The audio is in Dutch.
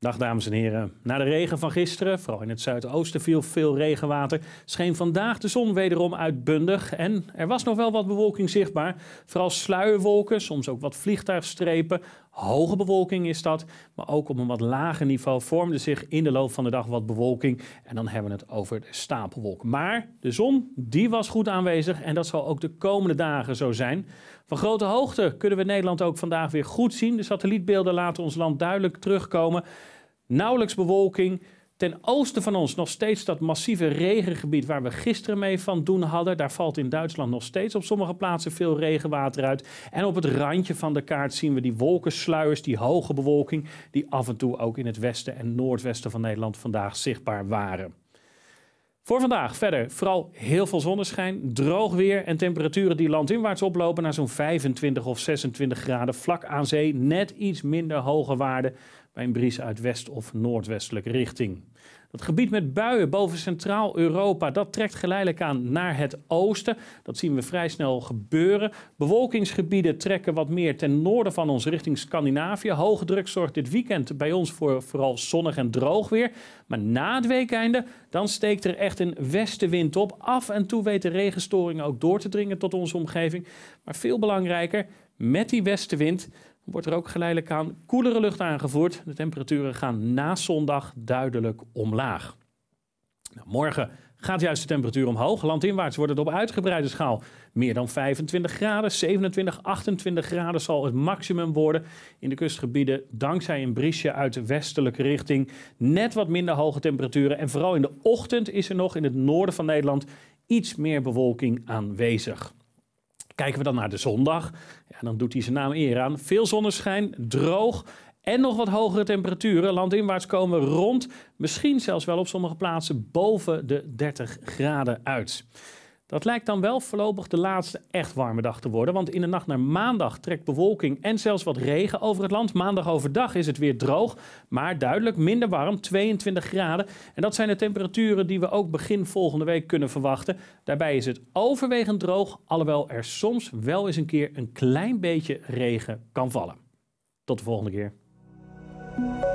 Dag dames en heren. Na de regen van gisteren, vooral in het zuidoosten, viel veel regenwater. Scheen vandaag de zon wederom uitbundig en er was nog wel wat bewolking zichtbaar. Vooral sluierwolken, soms ook wat vliegtuigstrepen hoge bewolking is dat. Maar ook op een wat lager niveau vormde zich in de loop van de dag wat bewolking. En dan hebben we het over de stapelwolk. Maar de zon, die was goed aanwezig. En dat zal ook de komende dagen zo zijn. Van grote hoogte kunnen we Nederland ook vandaag weer goed zien. De satellietbeelden laten ons land duidelijk terugkomen. Nauwelijks bewolking. Ten oosten van ons nog steeds dat massieve regengebied waar we gisteren mee van doen hadden. Daar valt in Duitsland nog steeds op sommige plaatsen veel regenwater uit. En op het randje van de kaart zien we die wolkensluiers, die hoge bewolking, die af en toe ook in het westen en noordwesten van Nederland vandaag zichtbaar waren. Voor vandaag verder vooral heel veel zonneschijn, droog weer en temperaturen die landinwaarts oplopen naar zo'n 25 of 26 graden. Vlak aan zee net iets minder hoge waarden bij een bries uit west- of noordwestelijke richting. Dat gebied met buien boven Centraal-Europa, dat trekt geleidelijk aan naar het oosten. Dat zien we vrij snel gebeuren. Bewolkingsgebieden trekken wat meer ten noorden van ons richting Scandinavië. Hoge druk zorgt dit weekend bij ons voor vooral zonnig en droog weer. Maar na het weekende, dan steekt er echt een westenwind op. Af en toe weten regenstoringen ook door te dringen tot onze omgeving. Maar veel belangrijker, met die westenwind wordt er ook geleidelijk aan koelere lucht aangevoerd. De temperaturen gaan na zondag duidelijk omlaag. Nou, morgen gaat juist de temperatuur omhoog. Landinwaarts wordt het op uitgebreide schaal meer dan 25 graden. 27, 28 graden zal het maximum worden in de kustgebieden. Dankzij een briesje uit de westelijke richting. Net wat minder hoge temperaturen. En vooral in de ochtend is er nog in het noorden van Nederland iets meer bewolking aanwezig. Kijken we dan naar de zondag, ja, dan doet hij zijn naam eer aan. Veel zonneschijn, droog en nog wat hogere temperaturen. Landinwaarts komen we rond, misschien zelfs wel op sommige plaatsen boven de 30 graden uit. Dat lijkt dan wel voorlopig de laatste echt warme dag te worden, want in de nacht naar maandag trekt bewolking en zelfs wat regen over het land. Maandag overdag is het weer droog, maar duidelijk minder warm, 22 graden. En dat zijn de temperaturen die we ook begin volgende week kunnen verwachten. Daarbij is het overwegend droog, alhoewel er soms wel eens een keer een klein beetje regen kan vallen. Tot de volgende keer.